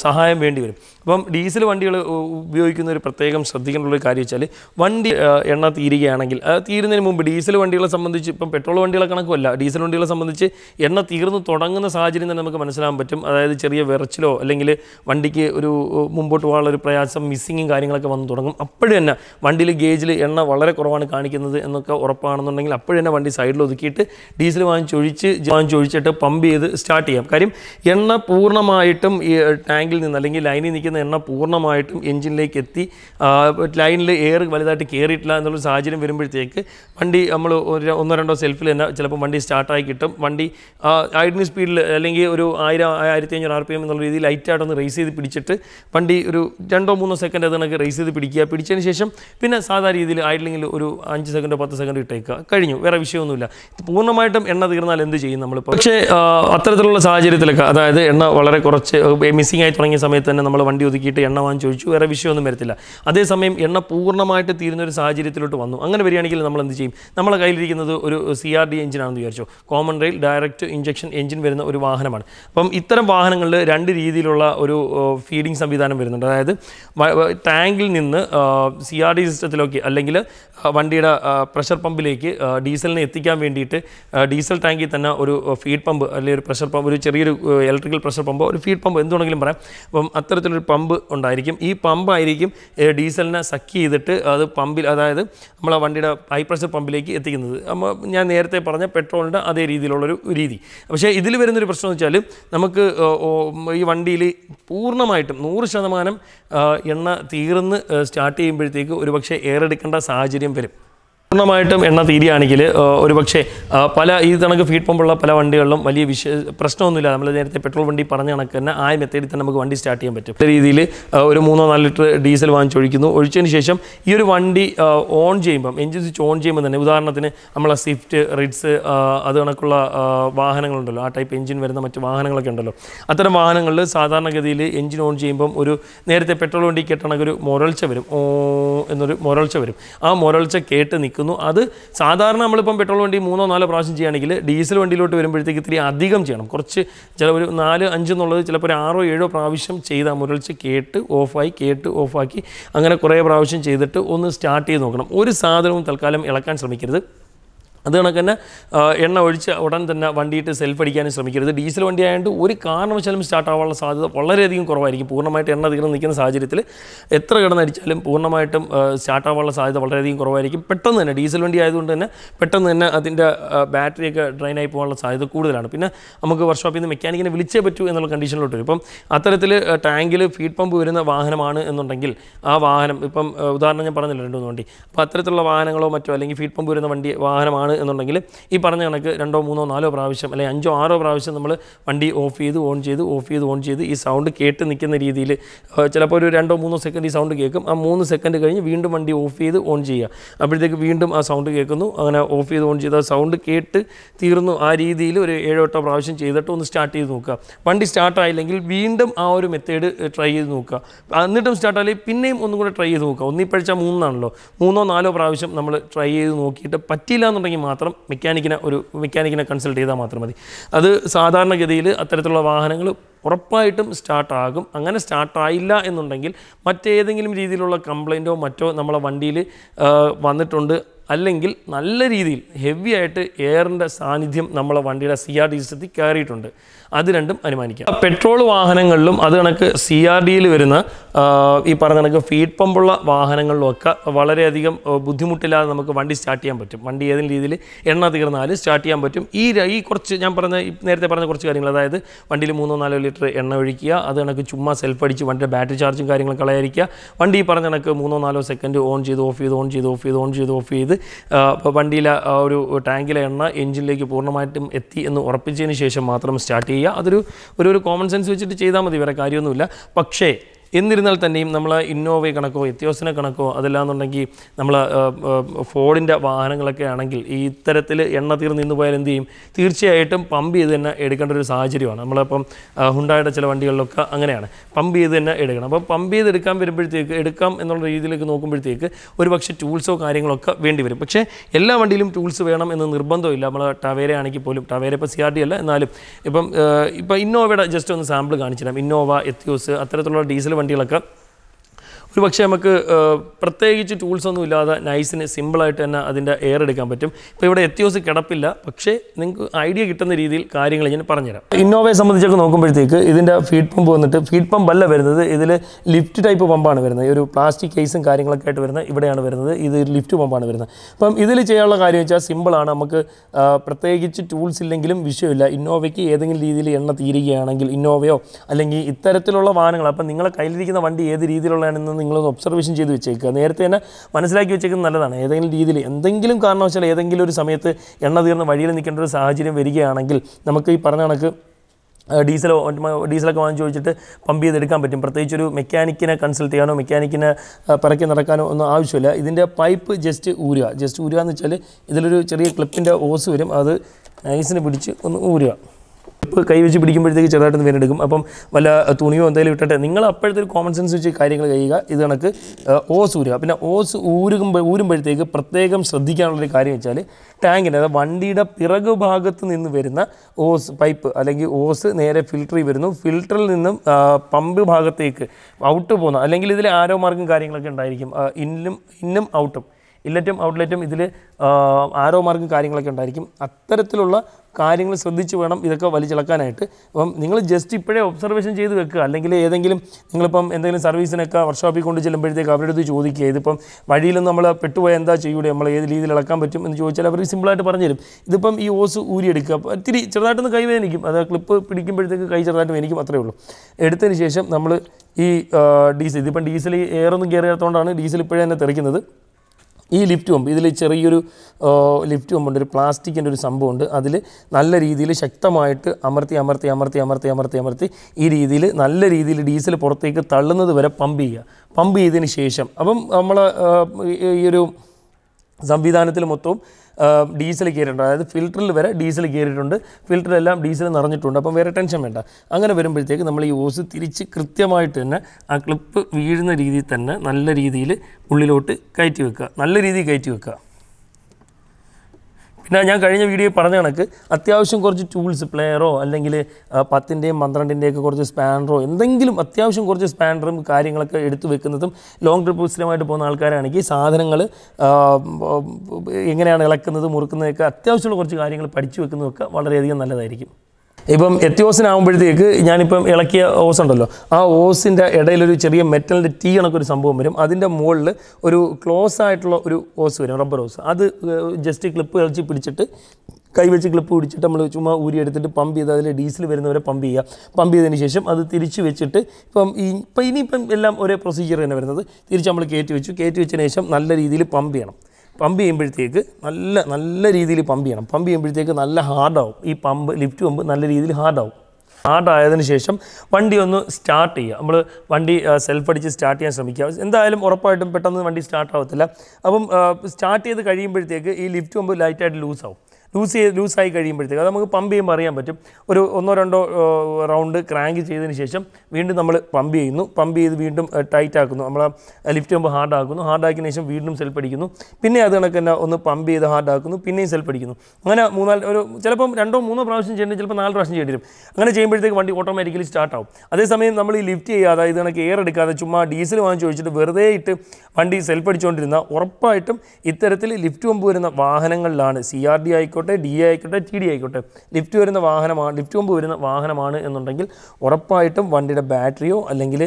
സഹായം വേണ്ടി വരും അപ്പം ഡീസൽ വണ്ടികൾ ഉപയോഗിക്കുന്ന ഒരു പ്രത്യേകം ഒരു കാര്യം വെച്ചാൽ വണ്ടി എണ്ണ തീരുകയാണെങ്കിൽ അത് തീരുന്നതിന് മുമ്പ് ഡീസൽ വണ്ടികളെ സംബന്ധിച്ച് ഇപ്പം പെട്രോൾ വണ്ടികളെ കണക്കുമല്ല ഡീസൽ വണ്ടികളെ സംബന്ധിച്ച് എണ്ണ തീർന്നു തുടങ്ങുന്ന സാഹചര്യം തന്നെ നമുക്ക് മനസ്സിലാകാൻ പറ്റും അതായത് ചെറിയ വിറച്ചിലോ അല്ലെങ്കിൽ വണ്ടിക്ക് ഒരു മുമ്പോട്ട് പോകാനുള്ള ഒരു പ്രയാസം മിസ്സിങ്ങും കാര്യങ്ങളൊക്കെ വന്നു തുടങ്ങും അപ്പോഴും തന്നെ വണ്ടിയിൽ ഗേജിൽ എണ്ണ വളരെ കുറവാണ് കാണിക്കുന്നത് എന്നൊക്കെ ഉറപ്പാണെന്നുണ്ടെങ്കിൽ അപ്പോഴും തന്നെ വണ്ടി സൈഡിൽ ഒതുക്കിയിട്ട് ഡീസൽ വാങ്ങിച്ചൊഴിച്ച് വാങ്ങിച്ചൊഴിച്ചിട്ട് പമ്പ് ചെയ്ത് സ്റ്റാർട്ട് ചെയ്യാം കാര്യം എണ്ണ പൂർണ്ണമായിട്ടും ഈ ടാങ്കിൽ നിന്ന് അല്ലെങ്കിൽ ലൈനിൽ നിൽക്കുന്ന എണ്ണ പൂർണ്ണമായിട്ടും എഞ്ചിനിലേക്ക് എത്തി ലൈനിൽ എയർ വലുതായിട്ട് കയറിയിട്ടില്ല എന്നുള്ള സാഹചര്യം വരുമ്പോഴത്തേക്ക് വണ്ടി നമ്മൾ ഒരു ഒന്നോ രണ്ടോ സെൽഫിൽ തന്നെ ചിലപ്പോൾ വണ്ടി സ്റ്റാർട്ടായി കിട്ടും വണ്ടി ഐഡിന് സ്പീഡിൽ അല്ലെങ്കിൽ ഒരു ആയിരം ആയിരത്തി അഞ്ഞൂറ് ആർ പി എം എന്നുള്ള രീതിയിൽ ലൈറ്റായിട്ടൊന്ന് റേസ് ചെയ്ത് പിടിച്ചിട്ട് വണ്ടി ഒരു രണ്ടോ മൂന്നോ സെക്കൻഡ് അത് കണക്ക് റേസ് ചെയ്ത് പിടിക്കുക പിടിച്ചതിന് ശേഷം പിന്നെ സാധാരണ രീതിയിൽ ഐഡ്ലിങ്ങിൽ ഒരു അഞ്ച് സെക്കൻഡോ പത്ത് സെക്കൻഡോ ഇട്ടേക്കുക കഴിഞ്ഞു വേറെ വിഷയമൊന്നുമില്ല പൂർണ്ണമായിട്ടും എണ്ണ തീർന്നാൽ എന്ത് ചെയ്യും നമ്മളിപ്പോൾ പക്ഷേ അത്തരത്തിലുള്ള സാഹചര്യത്തിലൊക്കെ അതായത് എണ്ണ വളരെ കുറച്ച് മിസ്സിംഗ് ആയി തുടങ്ങിയ സമയത്ത് തന്നെ നമ്മൾ വണ്ടി ഒതുക്കിയിട്ട് എണ്ണ വാങ്ങി ചോദിച്ചു വേറെ വിഷയമൊന്നും വരത്തില്ല അതേസമയം എണ്ണ പൂർണ്ണമായിട്ട് തീരുന്ന ഒരു സാഹചര്യത്തിലോട്ട് വന്നു അങ്ങനെ വരികയാണെങ്കിൽ നമ്മൾ എന്ത് ചെയ്യും നമ്മളെ കയ്യിലിരിക്കുന്നത് ഒരു സി ആർ ഡി എഞ്ചിനാണെന്ന് വിചാരിച്ചു common rail direct injection engine വരുന്ന ഒരു വാഹനമാണ് അപ്പം ഇത്തരം വാഹനങ്ങളിൽ രണ്ട് രീതിയിലുള്ള ഒരു ഫീഡിംഗ് സംവിധാനം വരുന്നുണ്ട് അതായത് ടാങ്കിൽ നിന്ന് സി ആർ ഡി സിസ്റ്റത്തിലേക്ക് അല്ലെങ്കിൽ വണ്ടിയുടെ പ്രഷർ പമ്പിലേക്ക് ഡീസലിനെ എത്തിക്കാൻ വേണ്ടിയിട്ട് ഡീസൽ ടാങ്കിൽ തന്നെ ഒരു ഫീഡ് പമ്പ് അല്ലെങ്കിൽ ഒരു പ്രഷർ പമ്പ് ഒരു ചെറിയൊരു ഇലക്ട്രിക്കൽ പ്രഷർ പമ്പോ ഒരു ഫീഡ് പമ്പ് എന്തുണെങ്കിലും പറയാം അപ്പം അത്തരത്തിലൊരു പമ്പ് ഉണ്ടായിരിക്കും ഈ പമ്പായിരിക്കും ഡീസലിനെ സക്ക് ചെയ്തിട്ട് അത് പമ്പിൽ അതായത് നമ്മളെ വണ്ടിയുടെ ഹൈ പ്രഷർ പമ്പിലേക്ക് എത്തിക്കുന്നത് അപ്പോൾ ഞാൻ നേരത്തെ പറഞ്ഞ പെട്രോളിൻ്റെ അതേ രീതിയിലുള്ളൊരു രീതി പക്ഷേ ഇതിൽ വരുന്നൊരു പ്രശ്നം എന്ന് വെച്ചാൽ നമുക്ക് ഈ വണ്ടിയിൽ പൂർണ്ണമായിട്ടും നൂറ് ശതമാനം എണ്ണ തീർന്ന് സ്റ്റാർട്ട് ചെയ്യുമ്പോഴത്തേക്ക് ഒരുപക്ഷെ എയർ എടുക്കേണ്ട സാഹചര്യം വരും പൂർണ്ണമായിട്ടും എണ്ണ തീരുകയാണെങ്കിൽ ഒരുപക്ഷെ പല ഈ കണക്ക് ഫീഡ് പമ്പുള്ള പല വണ്ടികളിലും വലിയ വിശ പ്രശ്നമൊന്നുമില്ല നമ്മൾ നേരത്തെ പെട്രോൾ വണ്ടി പറഞ്ഞ കണക്ക് തന്നെ ആ മെത്തേഡിൽ തന്നെ നമുക്ക് വണ്ടി സ്റ്റാർട്ട് ചെയ്യാൻ പറ്റും രീതിയിൽ ഒരു മൂന്നോ നാല് ലിറ്റർ ഡീസൽ വാങ്ങിച്ചൊഴിക്കുന്നു ഒഴിച്ചതിന് ശേഷം ഈ ഒരു വണ്ടി ഓൺ ചെയ്യുമ്പം എഞ്ചിൻ സ്വിച്ച് ഓൺ ചെയ്യുമ്പോൾ തന്നെ ഉദാഹരണത്തിന് നമ്മളെ സ്വിഫ്റ്റ് റിഡ്സ് അത് കണക്കുള്ള വാഹനങ്ങളുണ്ടല്ലോ ആ ടൈപ്പ് എഞ്ചിൻ വരുന്ന മറ്റ് വാഹനങ്ങളൊക്കെ ഉണ്ടല്ലോ അത്തരം വാഹനങ്ങളിൽ സാധാരണഗതിയിൽ എഞ്ചിൻ ഓൺ ചെയ്യുമ്പം ഒരു നേരത്തെ പെട്രോൾ വണ്ടി ഒരു മുരൾച്ച വരും എന്നൊരു മുരൾച്ച വരും ആ മുരൾച്ച കേട്ട് നിൽക്കും നിൽക്കുന്നു അത് സാധാരണ നമ്മളിപ്പം പെട്രോൾ വണ്ടി മൂന്നോ നാലോ പ്രാവശ്യം ചെയ്യുകയാണെങ്കിൽ ഡീസൽ വണ്ടിയിലോട്ട് വരുമ്പോഴത്തേക്ക് ഇത്തിരി അധികം ചെയ്യണം കുറച്ച് ചില ഒരു നാല് അഞ്ച് എന്നുള്ളത് ചിലപ്പോൾ ഒരു ആറോ ഏഴോ പ്രാവശ്യം ചെയ്താൽ മുരളിച്ച് കേട്ട് ഓഫായി കേട്ട് ഓഫാക്കി അങ്ങനെ കുറേ പ്രാവശ്യം ചെയ്തിട്ട് ഒന്ന് സ്റ്റാർട്ട് ചെയ്ത് നോക്കണം ഒരു സാധനവും തൽക്കാലം ഇളക്കാൻ ശ്രമിക്കരുത് അത് കണക്ക് തന്നെ എണ്ണ ഒഴിച്ച് ഉടൻ തന്നെ വണ്ടിയിട്ട് സെൽഫ് അടിക്കാനും ശ്രമിക്കരുത് ഡീസൽ വണ്ടി ആയതുകൊണ്ട് ഒരു കാരണവശാലും സ്റ്റാർട്ട് ആവാനുള്ള സാധ്യത വളരെയധികം കുറവായിരിക്കും പൂർണ്ണമായിട്ട് എണ്ണ തീർന്ന് നിൽക്കുന്ന സാഹചര്യത്തിൽ എത്ര കിടന്നടിച്ചാലും പൂർണ്ണമായിട്ടും സ്റ്റാർട്ട് ആവാനുള്ള സാധ്യത വളരെയധികം കുറവായിരിക്കും പെട്ടെന്ന് തന്നെ ഡീസൽ വണ്ടി ആയതുകൊണ്ട് തന്നെ പെട്ടെന്ന് തന്നെ അതിൻ്റെ ബാറ്ററിയൊക്കെ ആയി പോകാനുള്ള സാധ്യത കൂടുതലാണ് പിന്നെ നമുക്ക് വർക്ക്ഷോപ്പിൽ നിന്ന് മെക്കാനിക്കിനെ വിളിച്ചേ പറ്റൂ എന്നുള്ള കണ്ടീഷനിലോട്ട് വരും ഇപ്പം അത്തരത്തിൽ ടാങ്കിൽ ഫീഡ് പമ്പ് വരുന്ന വാഹനമാണ് എന്നുണ്ടെങ്കിൽ ആ വാഹനം ഇപ്പം ഉദാഹരണം ഞാൻ പറഞ്ഞില്ല രണ്ട് മൂന്ന് വണ്ടി അപ്പോൾ അത്തരത്തിലുള്ള വാഹനങ്ങളോ മറ്റോ അല്ലെങ്കിൽ ഫീഡ് പമ്പ് വരുന്ന വണ്ടി വാഹനമാണ് ആണ് എന്നുണ്ടെങ്കിൽ ഈ പറഞ്ഞ കണക്ക് രണ്ടോ മൂന്നോ നാലോ പ്രാവശ്യം അല്ലെങ്കിൽ അഞ്ചോ ആറോ പ്രാവശ്യം നമ്മൾ വണ്ടി ഓഫ് ചെയ്ത് ഓൺ ചെയ്ത് ഓഫ് ചെയ്ത് ഓൺ ചെയ്ത് ഈ സൗണ്ട് കേട്ട് നിൽക്കുന്ന രീതിയിൽ ചിലപ്പോൾ ഒരു രണ്ടോ മൂന്നോ സെക്കൻഡ് ഈ സൗണ്ട് കേൾക്കും ആ മൂന്ന് സെക്കൻഡ് കഴിഞ്ഞ് വീണ്ടും വണ്ടി ഓഫ് ചെയ്ത് ഓൺ ചെയ്യുക അപ്പോഴത്തേക്ക് വീണ്ടും ആ സൗണ്ട് കേൾക്കുന്നു അങ്ങനെ ഓഫ് ചെയ്ത് ഓൺ ചെയ്ത് ആ സൗണ്ട് കേട്ട് തീർന്നു ആ രീതിയിൽ ഒരു ഏഴോ എട്ടോ പ്രാവശ്യം ചെയ്തിട്ട് ഒന്ന് സ്റ്റാർട്ട് ചെയ്ത് നോക്കുക വണ്ടി സ്റ്റാർട്ടായില്ലെങ്കിൽ വീണ്ടും ആ ഒരു മെത്തേഡ് ട്രൈ ചെയ്ത് നോക്കുക എന്നിട്ടും സ്റ്റാർട്ട് ആയാലും പിന്നെയും ഒന്നും കൂടെ ട്രൈ ചെയ്ത് നോക്കുക ഒന്നിപ്പഴിച്ചാൽ മൂന്നാണല്ലോ മൂന്നോ നാലോ പ്രാവശ്യം നമ്മൾ ട്രൈ ചെയ്ത് നോക്കിയിട്ട് പറ്റിയില്ല എന്നുണ്ടെങ്കിൽ മാത്രം മെക്കാനിക്കിനെ ഒരു മെക്കാനിക്കിനെ കൺസൾട്ട് ചെയ്താൽ മാത്രം മതി അത് സാധാരണഗതിയിൽ അത്തരത്തിലുള്ള വാഹനങ്ങൾ ഉറപ്പായിട്ടും സ്റ്റാർട്ടാകും അങ്ങനെ സ്റ്റാർട്ടായില്ല എന്നുണ്ടെങ്കിൽ മറ്റേതെങ്കിലും രീതിയിലുള്ള കംപ്ലൈൻറ്റോ മറ്റോ നമ്മളെ വണ്ടിയിൽ വന്നിട്ടുണ്ട് അല്ലെങ്കിൽ നല്ല രീതിയിൽ ഹെവി ആയിട്ട് എയറിൻ്റെ സാന്നിധ്യം നമ്മളെ വണ്ടിയുടെ സി ആർ ഡി സിസ്റ്റത്തിൽ കയറിയിട്ടുണ്ട് അത് രണ്ടും അനുമാനിക്കാം പെട്രോൾ വാഹനങ്ങളിലും അത് കണക്ക് സി ആർ ഡിയിൽ വരുന്ന ഈ പറഞ്ഞ കണക്ക് ഫീഡ് പമ്പുള്ള വാഹനങ്ങളിലുമൊക്കെ വളരെയധികം ബുദ്ധിമുട്ടില്ലാതെ നമുക്ക് വണ്ടി സ്റ്റാർട്ട് ചെയ്യാൻ പറ്റും വണ്ടി ഏതെങ്കിലും രീതിയിൽ എണ്ണ തീർന്നാലും സ്റ്റാർട്ട് ചെയ്യാൻ പറ്റും ഈ ഈ കുറച്ച് ഞാൻ പറഞ്ഞ നേരത്തെ പറഞ്ഞ കുറച്ച് കാര്യങ്ങൾ അതായത് വണ്ടിയിൽ മൂന്നോ നാലോ ലിറ്റർ എണ്ണ ഒഴിക്കുക അത് കണക്ക് ചുമ്മാ സെൽഫ് അടിച്ച് വണ്ടിയുടെ ബാറ്ററി ചാർജും കാര്യങ്ങളും കളയായിരിക്കുക വണ്ടി പറഞ്ഞ കണക്ക് മൂന്നോ നാലോ സെക്കൻഡ് ഓൺ ചെയ്ത് ഓഫ് ചെയ്ത് ഓൺ ചെയ്ത് ഓഫ് ചെയ്ത് ഓൺ ചെയ്ത് ഓഫ് ചെയ്ത് വണ്ടിയിലെ ആ ഒരു ടാങ്കിലെ എണ്ണ എഞ്ചിനിലേക്ക് പൂർണ്ണമായിട്ടും എത്തി എന്ന് ഉറപ്പിച്ചതിന് ശേഷം മാത്രം സ്റ്റാർട്ട് ചെയ്യുക അതൊരു ഒരു കോമൺ സെൻസ് വെച്ചിട്ട് ചെയ്താൽ മതി വേറെ കാര്യമൊന്നുമില്ല പക്ഷേ എന്നിരുന്നാൽ തന്നെയും നമ്മൾ ഇന്നോവ കണക്കോ എത്യോസിനെ കണക്കോ അതല്ലാന്നുണ്ടെങ്കിൽ നമ്മൾ ഫോർഡിൻ്റെ വാഹനങ്ങളൊക്കെ ആണെങ്കിൽ ഈ ഇത്തരത്തിൽ എണ്ണ തീർന്ന് നിന്ന് പോയാൽ എന്ത് ചെയ്യും തീർച്ചയായിട്ടും പമ്പ് ചെയ്ത് തന്നെ എടുക്കേണ്ട ഒരു സാഹചര്യമാണ് നമ്മളിപ്പം ഹുണ്ടായുടെ ചില വണ്ടികളിലൊക്കെ അങ്ങനെയാണ് പമ്പ് ചെയ്ത് തന്നെ എടുക്കണം അപ്പോൾ പമ്പ് ചെയ്ത് എടുക്കാൻ വരുമ്പോഴത്തേക്ക് എടുക്കാം എന്നുള്ള രീതിയിലേക്ക് നോക്കുമ്പോഴത്തേക്ക് ഒരു പക്ഷേ ടൂൾസോ കാര്യങ്ങളൊക്കെ വേണ്ടി വരും പക്ഷേ എല്ലാ വണ്ടിയിലും ടൂൾസ് വേണം എന്ന് നിർബന്ധമില്ല നമ്മൾ ടവേര ആണെങ്കിൽ പോലും ടവേര ഇപ്പോൾ സി ആർ ഡി അല്ല എന്നാലും ഇപ്പം ഇപ്പം ഇന്നോവയുടെ ജസ്റ്റ് ഒന്ന് സാമ്പിൾ കാണിച്ചു ഇന്നോവ എത്തിയോസ് അത്തരത്തിലുള്ള ഡീസൽ வண்டியில் இருக்கிறோம் ഒരു പക്ഷേ നമുക്ക് പ്രത്യേകിച്ച് ടൂൾസ് ഒന്നും ഇല്ലാതെ നൈസിന് സിമ്പിളായിട്ട് തന്നെ അതിൻ്റെ എയർ എടുക്കാൻ പറ്റും ഇപ്പോൾ ഇവിടെ എത്തിയോസ് കിടപ്പില്ല പക്ഷേ നിങ്ങൾക്ക് ഐഡിയ കിട്ടുന്ന രീതിയിൽ കാര്യങ്ങൾ ഞാൻ പറഞ്ഞുതരാം ഇന്നോവയെ സംബന്ധിച്ചൊക്കെ നോക്കുമ്പോഴത്തേക്ക് ഇതിൻ്റെ ഫീഡ് പമ്പ് വന്നിട്ട് ഫീഡ് പമ്പ് അല്ല വരുന്നത് ഇതിൽ ലിഫ്റ്റ് ടൈപ്പ് പമ്പാണ് വരുന്നത് ഒരു പ്ലാസ്റ്റിക് കേസും കാര്യങ്ങളൊക്കെ ആയിട്ട് വരുന്നത് ഇവിടെയാണ് വരുന്നത് ഇത് ലിഫ്റ്റ് പമ്പാണ് വരുന്നത് അപ്പം ഇതിൽ ചെയ്യാനുള്ള കാര്യം വെച്ചാൽ സിമ്പിളാണ് നമുക്ക് പ്രത്യേകിച്ച് ടൂൾസ് ഇല്ലെങ്കിലും വിഷയമില്ല ഇന്നോവയ്ക്ക് ഏതെങ്കിലും രീതിയിൽ എണ്ണ തീരുകയാണെങ്കിൽ ഇന്നോവയോ അല്ലെങ്കിൽ ഇത്തരത്തിലുള്ള വാഹനങ്ങൾ അപ്പം നിങ്ങളെ കയ്യിലിരിക്കുന്ന വണ്ടി ഏത് രീതിയിലുള്ളതാണെന്ന് നിങ്ങളൊന്ന് ഒബ്സർവേഷൻ ചെയ്ത് വെച്ചേക്കുക നേരത്തെ തന്നെ മനസ്സിലാക്കി വെച്ചേക്കുന്നത് നല്ലതാണ് ഏതെങ്കിലും രീതിയിൽ എന്തെങ്കിലും കാരണവശാൽ ഏതെങ്കിലും ഒരു സമയത്ത് എണ്ണ തീർന്ന് വഴിയിൽ നിൽക്കേണ്ട ഒരു സാഹചര്യം വരികയാണെങ്കിൽ നമുക്ക് ഈ പറഞ്ഞ കണക്ക് ഡീസൽ ഡീസലൊക്കെ വാങ്ങിച്ചു ചോദിച്ചിട്ട് പമ്പ് ചെയ്തെടുക്കാൻ പറ്റും പ്രത്യേകിച്ച് ഒരു മെക്കാനിക്കിനെ കൺസൾട്ട് ചെയ്യാനോ മെക്കാനിക്കിനെ പിറക്കി നടക്കാനോ ഒന്നും ആവശ്യമില്ല ഇതിൻ്റെ പൈപ്പ് ജസ്റ്റ് ഊരുക ജസ്റ്റ് ഊരുക എന്ന് വെച്ചാൽ ഇതിലൊരു ചെറിയ ക്ലിപ്പിൻ്റെ ഓസ് വരും അത് നൈസിന് പിടിച്ച് ഒന്ന് ഊരുക ഗ്രിപ്പ് വെച്ച് പിടിക്കുമ്പോഴത്തേക്ക് ചെറുതായിട്ട് എടുക്കും അപ്പം വല്ല തുണിയോ എന്തെങ്കിലും ഇട്ടിട്ട് നിങ്ങൾ അപ്പോഴത്തെ കോമൺ സെൻസ് വെച്ച് കാര്യങ്ങൾ ചെയ്യുക ഇത് കണക്ക് ഓസ് ഊരുക പിന്നെ ഓസ് ഊരുമ്പോൾ ഊരുമ്പോഴത്തേക്ക് പ്രത്യേകം ശ്രദ്ധിക്കാനുള്ളൊരു കാര്യം വെച്ചാൽ ടാങ്കിന് അതായത് വണ്ടിയുടെ പിറക് ഭാഗത്ത് നിന്ന് വരുന്ന ഓസ് പൈപ്പ് അല്ലെങ്കിൽ ഓസ് നേരെ ഫിൽറ്ററിൽ വരുന്നു ഫിൽറ്ററിൽ നിന്നും പമ്പ് ഭാഗത്തേക്ക് ഔട്ട് പോകുന്ന അല്ലെങ്കിൽ ഇതിൽ ആരോ മാർക്കും കാര്യങ്ങളൊക്കെ ഉണ്ടായിരിക്കും ഇന്നും ഇന്നും ഔട്ടും ഇല്ലറ്റും ഔട്ട്ലെറ്റും ഇതിൽ ആരോ മാർക്കും കാര്യങ്ങളൊക്കെ ഉണ്ടായിരിക്കും അത്തരത്തിലുള്ള കാര്യങ്ങൾ ശ്രദ്ധിച്ച് വേണം ഇതൊക്കെ വലിച്ചിളക്കാനായിട്ട് അപ്പം നിങ്ങൾ ജസ്റ്റ് ഇപ്പോഴേ ഒബ്സർവേഷൻ ചെയ്ത് വെക്കുക അല്ലെങ്കിൽ ഏതെങ്കിലും നിങ്ങളിപ്പം എന്തെങ്കിലും സർവീസിനൊക്കെ വർക്ക്ഷോപ്പിൽ കൊണ്ട് ചെല്ലുമ്പോഴത്തേക്ക് അവരുടെ അടുത്ത് ചോദിക്കുക ഇതിപ്പം വഴിയിലൊന്നും നമ്മൾ പെട്ടുപോയാൽ എന്താ ചെയ്യൂടെ നമ്മൾ ഏത് രീതിയിൽ ഇളക്കാൻ പറ്റും എന്ന് ചോദിച്ചാൽ അവർ സിമ്പിളായിട്ട് പറഞ്ഞുതരും ഇതിപ്പം ഈ ഓസ് ഊരിയെടുക്കുക അപ്പോൾ ഇത്തിരി ചെറുതായിട്ടൊന്ന് കൈ വേദനിക്കും അത് ക്ലിപ്പ് പിടിക്കുമ്പോഴത്തേക്ക് കൈ ചെറുതായിട്ട് വേദനിക്കും അത്രേ ഉള്ളൂ എടുത്തതിന് ശേഷം നമ്മൾ ഈ ഡീസൽ ഇതിപ്പം ഡീസൽ ഏറൊന്നും കയറിയാത്തതുകൊണ്ടാണ് ഡീസൽ ഇപ്പോഴേ തന്നെ തെറിക്കുന്നത് ഈ ലിഫ്റ്റ് പമ്പ് ഇതിൽ ചെറിയൊരു ലിഫ്റ്റ് ഉണ്ട് ഒരു പ്ലാസ്റ്റിക്കിൻ്റെ ഒരു സംഭവമുണ്ട് അതിൽ നല്ല രീതിയിൽ ശക്തമായിട്ട് അമർത്തി അമർത്തി അമർത്തി അമർത്തി അമർത്തി അമർത്തി ഈ രീതിയിൽ നല്ല രീതിയിൽ ഡീസൽ പുറത്തേക്ക് തള്ളുന്നത് വരെ പമ്പ് ചെയ്യുക പമ്പ് ചെയ്തതിന് ശേഷം അപ്പം നമ്മൾ ഈ ഒരു സംവിധാനത്തിൽ മൊത്തവും ഡീസൽ കയറിയിട്ടുണ്ട് അതായത് ഫിൽറ്ററിൽ വരെ ഡീസൽ കയറിയിട്ടുണ്ട് ഫിൽറ്ററിലെല്ലാം ഡീസൽ നിറഞ്ഞിട്ടുണ്ട് അപ്പം വേറെ ടെൻഷൻ വേണ്ട അങ്ങനെ വരുമ്പോഴത്തേക്ക് നമ്മൾ ഈ ഓസ് തിരിച്ച് കൃത്യമായിട്ട് തന്നെ ആ ക്ലിപ്പ് വീഴുന്ന രീതിയിൽ തന്നെ നല്ല രീതിയിൽ ഉള്ളിലോട്ട് കയറ്റി വെക്കുക നല്ല രീതിയിൽ കയറ്റി വെക്കുക പിന്നെ ഞാൻ കഴിഞ്ഞ വീഡിയോ പറഞ്ഞ കണക്ക് അത്യാവശ്യം കുറച്ച് ടൂൾസ് പ്ലെയറോ അല്ലെങ്കിൽ പത്തിൻ്റെയും ഒക്കെ കുറച്ച് സ്പാനറോ എന്തെങ്കിലും അത്യാവശ്യം കുറച്ച് സ്പാനറും കാര്യങ്ങളൊക്കെ എടുത്തു വെക്കുന്നതും ലോങ് ട്രിപ്പ് സ്ഥിരമായിട്ട് പോകുന്ന ആൾക്കാരാണെങ്കിൽ സാധനങ്ങൾ എങ്ങനെയാണ് ഇളക്കുന്നത് മുറുക്കുന്നതൊക്കെ അത്യാവശ്യമുള്ള കുറച്ച് കാര്യങ്ങൾ പഠിച്ചു വെക്കുന്നതൊക്കെ വളരെയധികം നല്ലതായിരിക്കും ഇപ്പം എത്തിയോസിനാകുമ്പോഴത്തേക്ക് ഞാനിപ്പം ഇളക്കിയ ഓസ് ഉണ്ടല്ലോ ആ ഓസിൻ്റെ ഇടയിലൊരു ചെറിയ മെറ്റലിൻ്റെ ടീ കണക്കൊരു സംഭവം വരും അതിൻ്റെ മുകളിൽ ഒരു ക്ലോസ് ആയിട്ടുള്ള ഒരു ഓസ് വരും റബ്ബർ ഓസ് അത് ജസ്റ്റ് ക്ലിപ്പ് കളിച്ച് പിടിച്ചിട്ട് കൈ വെച്ച് ക്ലിപ്പ് പിടിച്ചിട്ട് നമ്മൾ ചുമ്മാ ഊരിയെടുത്തിട്ട് പമ്പ് ചെയ്ത് അതിൽ ഡീസൽ വരുന്നവരെ പമ്പ് ചെയ്യുക പമ്പ് ചെയ്തതിന് ശേഷം അത് തിരിച്ച് വെച്ചിട്ട് ഇപ്പം ഈ ഇപ്പം ഇനിയിപ്പം എല്ലാം ഒരേ പ്രൊസീജിയർ തന്നെ വരുന്നത് തിരിച്ച് നമ്മൾ കയറ്റി വെച്ചു കയറ്റി വെച്ചതിന് ശേഷം നല്ല രീതിയിൽ പമ്പ് ചെയ്യണം പമ്പ് ചെയ്യുമ്പോഴത്തേക്ക് നല്ല നല്ല രീതിയിൽ പമ്പ് ചെയ്യണം പമ്പ് ചെയ്യുമ്പോഴത്തേക്ക് നല്ല ഹാർഡാവും ഈ പമ്പ് ലിഫ്റ്റ് പമ്പ് നല്ല രീതിയിൽ ഹാർഡാവും ഹാർഡായതിനു ശേഷം വണ്ടി ഒന്ന് സ്റ്റാർട്ട് ചെയ്യുക നമ്മൾ വണ്ടി സെൽഫ് അടിച്ച് സ്റ്റാർട്ട് ചെയ്യാൻ ശ്രമിക്കുക എന്തായാലും ഉറപ്പായിട്ടും പെട്ടെന്ന് വണ്ടി സ്റ്റാർട്ട് ആവത്തില്ല അപ്പം സ്റ്റാർട്ട് ചെയ്ത് കഴിയുമ്പോഴത്തേക്ക് ഈ ലിഫ്റ്റ് പമ്പ് ലൈറ്റായിട്ട് ലൂസാവും ലൂസ് ചെയ്ത് ലൂസായി കഴിയുമ്പോഴത്തേക്ക് അത് നമുക്ക് പമ്പ് ചെയ്യുമ്പോൾ അറിയാൻ പറ്റും ഒരു ഒന്നോ രണ്ടോ റൗണ്ട് ക്രാങ്ക് ചെയ്തതിന് ശേഷം വീണ്ടും നമ്മൾ പമ്പ് ചെയ്യുന്നു പമ്പ് ചെയ്ത് വീണ്ടും ടൈറ്റ് ആക്കുന്നു നമ്മൾ ലിഫ്റ്റ് പമ്പ് ഹാർഡ് ആക്കുന്നു ഹാർഡ് ആക്കിയതിന് ശേഷം വീണ്ടും സെൽഫ് അടിക്കുന്നു പിന്നെ അത് കണക്ക് തന്നെ ഒന്ന് പമ്പ് ചെയ്ത് ഹാർഡ് ആക്കുന്നു പിന്നെയും സെൽഫ് അടിക്കുന്നു അങ്ങനെ മൂന്നാല് ഒരു ചിലപ്പം രണ്ടോ മൂന്നോ പ്രാവശ്യം ചെയ്യേണ്ടി ചിലപ്പോൾ നാല് പ്രാവശ്യം ചെയ്യേണ്ടി വരും അങ്ങനെ ചെയ്യുമ്പോഴത്തേക്ക് വണ്ടി ഓട്ടോമാറ്റിക്കലി സ്റ്റാർട്ട് ആവും അതേസമയം നമ്മൾ ഈ ലിഫ്റ്റ് ചെയ്യാതെ അതായത് കണക്ക് എയർ എടുക്കാതെ ചുമ്മാ ഡീസൽ വാങ്ങി ചോദിച്ചിട്ട് വെറുതെ ഇട്ട് വണ്ടി സെൽഫ് അടിച്ചുകൊണ്ടിരുന്ന ഉറപ്പായിട്ടും ഇത്തരത്തിൽ ലിഫ്റ്റ് പമ്പ് വരുന്ന വാഹനങ്ങളിലാണ് സി ആർ ഡി ആയിക്കോട്ടെ ആയിക്കോട്ടെ ഡി എ ആയിക്കോട്ടെ ടി ഡി ആയിക്കോട്ടെ ലിഫ്റ്റ് വരുന്ന വാഹനമാണ് ലിഫ്റ്റ് കൊമ്പ് വരുന്ന വാഹനമാണ് എന്നുണ്ടെങ്കിൽ ഉറപ്പായിട്ടും വണ്ടിയുടെ ബാറ്ററിയോ അല്ലെങ്കിൽ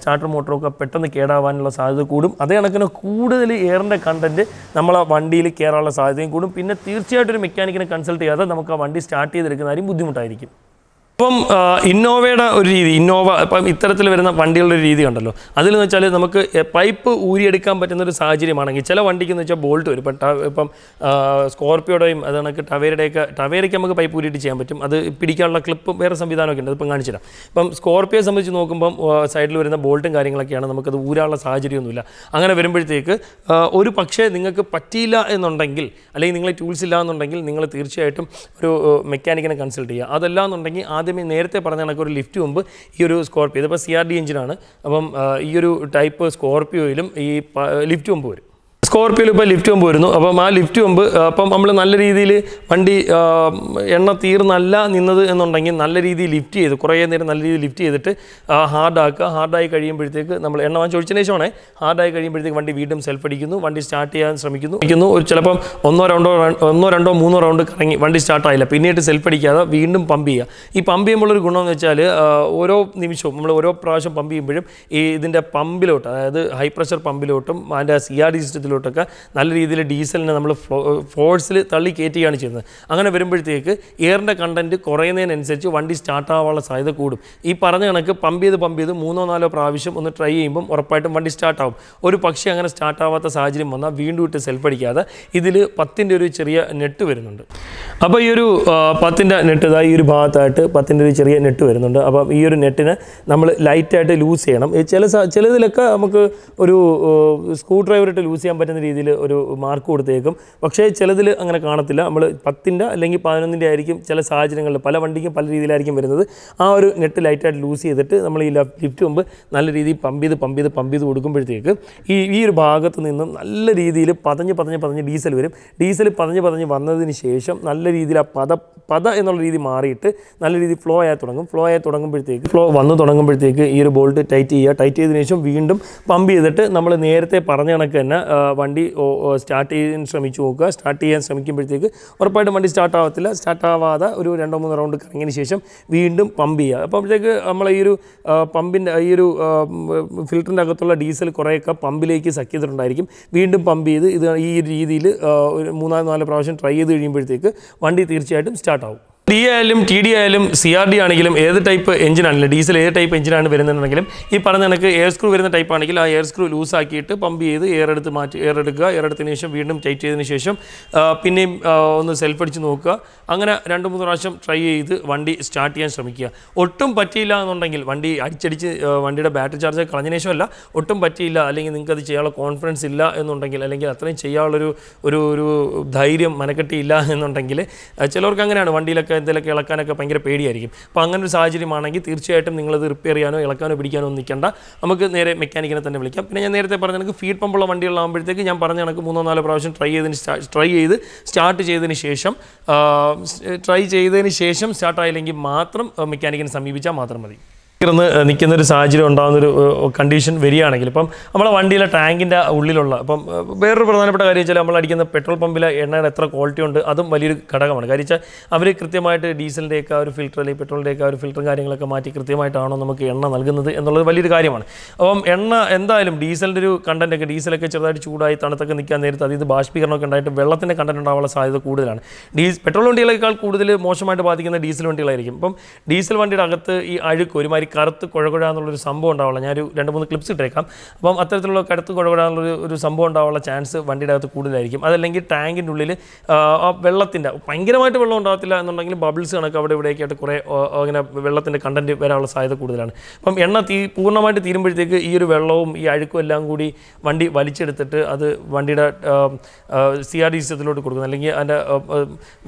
സ്റ്റാർട്ടർ മോട്ടറോ ഒക്കെ പെട്ടെന്ന് കേടാവാനുള്ള സാധ്യത കൂടും അതേ കണക്കിന് കൂടുതൽ എയറിൻ്റെ കണ്ടൻറ്റ് നമ്മൾ ആ വണ്ടിയിൽ കയറാനുള്ള സാധ്യതയും കൂടും പിന്നെ തീർച്ചയായിട്ടും ഒരു മെക്കാനിക്കിനെ കൺസൾട്ട് ചെയ്യാതെ നമുക്ക് ആ വണ്ടി സ്റ്റാർട്ട് ചെയ്തെടുക്കുന്നതായിരിക്കും ബുദ്ധിമുട്ടായിരിക്കും ഇപ്പം ഇന്നോവയുടെ ഒരു രീതി ഇന്നോവ ഇപ്പം ഇത്തരത്തിൽ വരുന്ന വണ്ടികളുടെ ഒരു രീതി ഉണ്ടല്ലോ അതിലെന്ന് വെച്ചാൽ നമുക്ക് പൈപ്പ് ഊരിയെടുക്കാൻ പറ്റുന്ന ഒരു സാഹചര്യമാണെങ്കിൽ ചില വണ്ടിക്ക് എന്ന് വെച്ചാൽ ബോൾട്ട് വരും ഇപ്പം ഇപ്പം സ്കോർപ്പിയോടെയും അത് കണക്ക് ടവേരയുടെയൊക്കെ ടവേരയ്ക്ക് നമുക്ക് പൈപ്പ് ഊരിയിട്ട് ചെയ്യാൻ പറ്റും അത് പിടിക്കാനുള്ള ക്ലിപ്പ് വേറെ സംവിധാനമൊക്കെ ഉണ്ട് അതിപ്പം തരാം ഇപ്പം സ്കോർപ്പിയെ സംബന്ധിച്ച് നോക്കുമ്പം സൈഡിൽ വരുന്ന ബോൾട്ടും കാര്യങ്ങളൊക്കെയാണ് നമുക്കത് ഊരാനുള്ള സാഹചര്യമൊന്നുമില്ല അങ്ങനെ വരുമ്പോഴത്തേക്ക് ഒരു പക്ഷേ നിങ്ങൾക്ക് പറ്റിയില്ല എന്നുണ്ടെങ്കിൽ അല്ലെങ്കിൽ നിങ്ങളെ ടൂൾസ് ഇല്ല എന്നുണ്ടെങ്കിൽ നിങ്ങൾ തീർച്ചയായിട്ടും ഒരു മെക്കാനിക്കിനെ കൺസൾട്ട് ചെയ്യുക അതല്ല എന്നുണ്ടെങ്കിൽ ആദ്യം ആദ്യമേ നേരത്തെ പറഞ്ഞ കണക്ക് ഒരു ലിഫ്റ്റ് മുമ്പ് ഈ ഒരു സ്കോർപ്പിയോ ഇതിപ്പോൾ സി ആർ ഡി എഞ്ചിനാണ് അപ്പം ഈ ഒരു ടൈപ്പ് സ്കോർപ്പിയോയിലും ഈ ലിഫ്റ്റ് മുമ്പ് വരും സ്കോർപ്പിയോയിൽ ഇപ്പോൾ ലിഫ്റ്റ് പമ്പ് വരുന്നു അപ്പം ആ ലിഫ്റ്റ് പമ്പ് അപ്പം നമ്മൾ നല്ല രീതിയിൽ വണ്ടി എണ്ണ തീർന്നല്ല നിന്നത് എന്നുണ്ടെങ്കിൽ നല്ല രീതിയിൽ ലിഫ്റ്റ് ചെയ്ത് കുറേ നേരം നല്ല രീതിയിൽ ലിഫ്റ്റ് ചെയ്തിട്ട് ഹാർഡാക്കുക ഹാർഡായി കഴിയുമ്പോഴത്തേക്ക് നമ്മൾ എണ്ണ വാങ്ങിച്ച് ഒഴിച്ചതിന് ശേഷമാണ് ഹാർഡായി കഴിയുമ്പോഴത്തേക്ക് വണ്ടി വീണ്ടും സെൽഫ് അടിക്കുന്നു വണ്ടി സ്റ്റാർട്ട് ചെയ്യാൻ ശ്രമിക്കുന്നു ഇരിക്കുന്നു ഒരു ചിലപ്പം ഒന്നോ രണ്ടോ ഒന്നോ രണ്ടോ മൂന്നോ റൗണ്ട് കറങ്ങി വണ്ടി സ്റ്റാർട്ടായില്ല പിന്നീട് സെൽഫ് അടിക്കാതെ വീണ്ടും പമ്പ് ചെയ്യുക ഈ പമ്പ് ചെയ്യുമ്പോഴൊരു ഗുണം വെച്ചാൽ ഓരോ നിമിഷവും നമ്മൾ ഓരോ പ്രാവശ്യം പമ്പ് ചെയ്യുമ്പോഴും ഈ ഇതിൻ്റെ പമ്പിലോട്ട് അതായത് ഹൈ പ്രഷർ പമ്പിലോട്ടും അതിൻ്റെ സി ആർ ഡി സിസ്റ്റത്തിലോട്ടും ഭാഗത്തോട്ടൊക്കെ നല്ല രീതിയിൽ ഡീസലിനെ നമ്മൾ ഫോഴ്സിൽ തള്ളി കയറ്റുകയാണ് ചെയ്യുന്നത് അങ്ങനെ വരുമ്പോഴത്തേക്ക് എയറിൻ്റെ കണ്ടൻറ്റ് കുറയുന്നതിനനുസരിച്ച് വണ്ടി സ്റ്റാർട്ടാവാനുള്ള സാധ്യത കൂടും ഈ പറഞ്ഞ കണക്ക് പമ്പ് ചെയ്ത് പമ്പ് ചെയ്ത് മൂന്നോ നാലോ പ്രാവശ്യം ഒന്ന് ട്രൈ ചെയ്യുമ്പം ഉറപ്പായിട്ടും വണ്ടി സ്റ്റാർട്ടാവും ഒരു പക്ഷേ അങ്ങനെ സ്റ്റാർട്ടാവാത്ത സാഹചര്യം വന്നാൽ വീണ്ടും ഇട്ട് സെൽഫ് അടിക്കാതെ ഇതിൽ പത്തിൻ്റെ ഒരു ചെറിയ നെറ്റ് വരുന്നുണ്ട് അപ്പോൾ ഈ ഒരു പത്തിൻ്റെ നെറ്റ് ഇതാ ഈ ഒരു ഭാഗത്തായിട്ട് പത്തിൻ്റെ ഒരു ചെറിയ നെറ്റ് വരുന്നുണ്ട് അപ്പം ഈ ഒരു നെറ്റിനെ നമ്മൾ ലൈറ്റായിട്ട് ലൂസ് ചെയ്യണം ചില ചിലതിലൊക്കെ നമുക്ക് ഒരു സ്ക്രൂ ഡ്രൈവർ ഇട്ട് ലൂസ് ചെയ്യാൻ പറ്റുന്ന പറ്റുന്ന രീതിയിൽ ഒരു മാർക്ക് കൊടുത്തേക്കും പക്ഷേ ചിലതിൽ അങ്ങനെ കാണത്തില്ല നമ്മൾ പത്തിൻ്റെ അല്ലെങ്കിൽ പതിനൊന്നിൻ്റെ ആയിരിക്കും ചില സാഹചര്യങ്ങളിൽ പല വണ്ടിക്കും പല രീതിയിലായിരിക്കും വരുന്നത് ആ ഒരു നെറ്റ് ലൈറ്റായിട്ട് ലൂസ് ചെയ്തിട്ട് നമ്മൾ ഈ ലിഫ്റ്റ് മുമ്പ് നല്ല രീതിയിൽ പമ്പ് ചെയ്ത് പമ്പ് ചെയ്ത് പമ്പ് ചെയ്ത് കൊടുക്കുമ്പോഴത്തേക്ക് ഈ ഈ ഒരു ഭാഗത്ത് നിന്നും നല്ല രീതിയിൽ പതഞ്ഞ് പതഞ്ഞ് പതഞ്ഞ് ഡീസൽ വരും ഡീസൽ പതഞ്ഞ് പതഞ്ഞ് വന്നതിന് ശേഷം നല്ല രീതിയിൽ ആ പത പത എന്നുള്ള രീതി മാറിയിട്ട് നല്ല രീതിയിൽ ഫ്ലോ ആയി തുടങ്ങും ഫ്ലോ ആയി തുടങ്ങുമ്പോഴത്തേക്ക് ഫ്ലോ വന്ന് തുടങ്ങുമ്പോഴത്തേക്ക് ഈ ഒരു ബോൾട്ട് ടൈറ്റ് ചെയ്യുക ടൈറ്റ് ചെയ്തതിന് ശേഷം വീണ്ടും പമ്പ് ചെയ്തിട്ട് നമ്മൾ നേരത്തെ പറഞ്ഞ കണക്ക് തന്നെ വണ്ടി സ്റ്റാർട്ട് ചെയ്യാൻ ശ്രമിച്ചു നോക്കുക സ്റ്റാർട്ട് ചെയ്യാൻ ശ്രമിക്കുമ്പോഴത്തേക്ക് ഉറപ്പായിട്ടും വണ്ടി സ്റ്റാർട്ട് ആവത്തില്ല സ്റ്റാർട്ട് ആവാതെ ഒരു രണ്ടോ മൂന്നോ റൗണ്ട് കറങ്ങിയതിന് ശേഷം വീണ്ടും പമ്പ് ചെയ്യുക അപ്പോഴത്തേക്ക് നമ്മൾ ഈ ഒരു പമ്പിൻ്റെ ഈ ഒരു ഫിൽറ്ററിൻ്റെ അകത്തുള്ള ഡീസൽ കുറേയൊക്കെ പമ്പിലേക്ക് സക്ക് ചെയ്തിട്ടുണ്ടായിരിക്കും വീണ്ടും പമ്പ് ചെയ്ത് ഇത് ഈ രീതിയിൽ മൂന്നാല് നാല് പ്രാവശ്യം ട്രൈ ചെയ്ത് കഴിയുമ്പോഴത്തേക്ക് വണ്ടി തീർച്ചയായിട്ടും സ്റ്റാർട്ടാവും ടി ആയാലും ടി ഡി ആയാലും സി ആർ ഡി ആണെങ്കിലും ഏത് ടൈപ്പ് എഞ്ചിനാണെങ്കിലും ഡീസൽ ഏത് ടൈപ്പ് എഞ്ചിനാണ് വരുന്നതെന്നുണ്ടെങ്കിലും ഈ പറഞ്ഞ കണക്ക് എയർ സ്ക്രൂ വരുന്ന ടൈപ്പ് ആണെങ്കിൽ ആ എയർ സ്ക്രൂ ലൂസാക്കിയിട്ട് പമ്പ് ചെയ്ത് എയർ എടുത്ത് മാറ്റി എയർ എടുക്കുക എയർ എടുത്തതിന് ശേഷം വീണ്ടും ടൈറ്റ് ചെയ്തതിന് ശേഷം പിന്നെയും ഒന്ന് സെൽഫ് അടിച്ച് നോക്കുക അങ്ങനെ രണ്ട് മൂന്ന് പ്രാവശ്യം ട്രൈ ചെയ്ത് വണ്ടി സ്റ്റാർട്ട് ചെയ്യാൻ ശ്രമിക്കുക ഒട്ടും പറ്റിയില്ല എന്നുണ്ടെങ്കിൽ വണ്ടി അടിച്ചടിച്ച് വണ്ടിയുടെ ബാറ്ററി ചാർജ് കളഞ്ഞതിന് ശേഷമല്ല ഒട്ടും പറ്റിയില്ല അല്ലെങ്കിൽ നിങ്ങൾക്ക് അത് ചെയ്യാനുള്ള കോൺഫിഡൻസ് ഇല്ല എന്നുണ്ടെങ്കിൽ അല്ലെങ്കിൽ അത്രയും ചെയ്യാനുള്ളൊരു ഒരു ഒരു ധൈര്യം മനക്കെട്ടിയില്ല എന്നുണ്ടെങ്കിൽ ചിലവർക്ക് അങ്ങനെയാണ് വണ്ടിയിലൊക്കെ എന്തെങ്കിലുമൊക്കെ ഇളക്കാനൊക്കെ ഭയങ്കര പേടിയായിരിക്കും അപ്പോൾ അങ്ങനെ ഒരു സാഹചര്യമാണെങ്കിൽ തീർച്ചയായിട്ടും നിങ്ങളത് റിപ്പയർ ചെയ്യാനോ ഇളക്കാനോ പിടിക്കാനോ നിൽക്കേണ്ട നമുക്ക് നേരെ മെക്കാനിക്കിനെ തന്നെ വിളിക്കാം പിന്നെ ഞാൻ നേരത്തെ പറഞ്ഞ എനിക്ക് ഫീഡ് പമ്പുള്ള വണ്ടികളാകുമ്പോഴത്തേക്ക് ഞാൻ പറഞ്ഞ കണക്ക് മൂന്നോ നാലോ പ്രാവശ്യം ട്രൈ ചെയ്തതിന് ട്രൈ ചെയ്ത് സ്റ്റാർട്ട് ചെയ്തതിന് ശേഷം ട്രൈ ചെയ്തതിന് ശേഷം സ്റ്റാർട്ടായില്ലെങ്കിൽ മാത്രം മെക്കാനിക്കിനെ സമീപിച്ചാൽ മാത്രം മതി കിടന്ന് നിൽക്കുന്ന ഒരു സാഹചര്യം ഉണ്ടാകുന്ന ഒരു കണ്ടീഷൻ വരികയാണെങ്കിൽ ഇപ്പം നമ്മളെ വണ്ടിയിലെ ടാങ്കിൻ്റെ ഉള്ളിലുള്ള ഇപ്പം വേറൊരു പ്രധാനപ്പെട്ട കാര്യം വെച്ചാൽ നമ്മൾ അടിക്കുന്ന പെട്രോൾ പമ്പിലെ എണ്ണയുടെ എത്ര ക്വാളിറ്റി ഉണ്ട് അതും വലിയൊരു ഘടകമാണ് കാര്യം വെച്ചാൽ അവർ കൃത്യമായിട്ട് ഡീസലിൻ്റെയൊക്കെ ഒരു ഫിൽറ്റർ അല്ലെങ്കിൽ പെട്രോളിൻ്റെയൊക്കെ ഒരു ഫിൽറ്ററും കാര്യങ്ങളൊക്കെ മാറ്റി കൃത്യമായിട്ടാണോ നമുക്ക് എണ്ണ നൽകുന്നത് എന്നുള്ളത് വലിയൊരു കാര്യമാണ് അപ്പം എണ്ണ എന്തായാലും ഡീസലിൻ്റെ ഒരു കണ്ടൻറ്റൊക്കെ ഡീസലൊക്കെ ചെറുതായിട്ട് ചൂടായി തണുത്തൊക്കെ നിൽക്കാൻ നേരത്ത് അതായത് ബാഷ്പീകരണമൊക്കെ ഉണ്ടായിട്ട് വെള്ളത്തിൻ്റെ കണ്ടൻറ്റ് ഉണ്ടാവാനുള്ള സാധ്യത കൂടുതലാണ് ഡീസ് പെട്രോൾ വണ്ടികളേക്കാൾ കൂടുതൽ മോശമായിട്ട് ബാധിക്കുന്ന ഡീസൽ വണ്ടികളായിരിക്കും അപ്പം ഡീസൽ വണ്ടിയുടെ അകത്ത് ഈ അഴുക്ക് ഒരുമാതിരി കറുത്ത് കുഴകുഴ എന്നുള്ളൊരു സംഭവം ഉണ്ടാവുള്ള ഞാനൊരു രണ്ട് മൂന്ന് ക്ലിപ്സ് ഇട്ടേക്കാം അപ്പം അത്തരത്തിലുള്ള കടുത്ത് കുഴകുഴ എന്നുള്ളൊരു ഒരു സംഭവം ഉണ്ടാവുള്ള ചാൻസ് വണ്ടിയുടെ അകത്ത് കൂടുതലായിരിക്കും അതല്ലെങ്കിൽ ടാങ്കിൻ്റെ ഉള്ളിൽ ആ വെള്ളത്തിൻ്റെ ഭയങ്കരമായിട്ട് വെള്ളം ഉണ്ടാകത്തില്ല എന്നുണ്ടെങ്കിൽ ബബിൾസ് കണക്ക് അവിടെ ഇവിടെയൊക്കെയായിട്ട് കുറേ അങ്ങനെ വെള്ളത്തിൻ്റെ കണ്ടൻറ്റ് വരാനുള്ള സാധ്യത കൂടുതലാണ് അപ്പം എണ്ണ തീ പൂർണ്ണമായിട്ട് തീരുമ്പോഴത്തേക്ക് ഈ ഒരു വെള്ളവും ഈ അഴുക്കും എല്ലാം കൂടി വണ്ടി വലിച്ചെടുത്തിട്ട് അത് വണ്ടിയുടെ സി ആർ ഡി സിസ്റ്റത്തിലോട്ട് കൊടുക്കുന്നു അല്ലെങ്കിൽ അതിൻ്റെ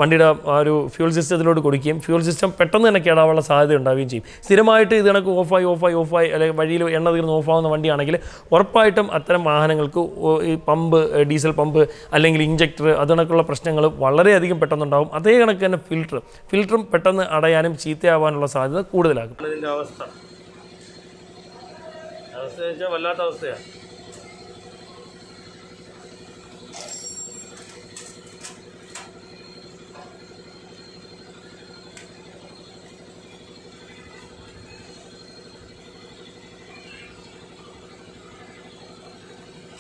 വണ്ടിയുടെ ആ ഒരു ഫ്യൂൾ സിസ്റ്റത്തിലോട്ട് കൊടുക്കുകയും ഫ്യൂൾ സിസ്റ്റം പെട്ടെന്ന് തന്നെ കേടാവാനുള്ള സാധ്യത ഉണ്ടാവുകയും ചെയ്യും സ്ഥിരമായിട്ട് ഇത് കണക്ക് ഓഫായി ഓഫായി ഓഫായി അല്ലെങ്കിൽ വഴിയിൽ എണ്ണ തീർന്ന് ഓഫാവുന്ന വണ്ടിയാണെങ്കിൽ ഉറപ്പായിട്ടും അത്തരം വാഹനങ്ങൾക്ക് ഈ പമ്പ് ഡീസൽ പമ്പ് അല്ലെങ്കിൽ ഇഞ്ചക്ടർ അതിനൊക്കെയുള്ള പ്രശ്നങ്ങൾ വളരെയധികം പെട്ടെന്നുണ്ടാകും അതേ കണക്ക് തന്നെ ഫിൽറ്റർ ഫിൽറ്ററും പെട്ടെന്ന് അടയാനും ചീത്തയാവാനുള്ള സാധ്യത കൂടുതലാകും അവസ്ഥ വല്ലാത്ത അവസ്ഥയാണ്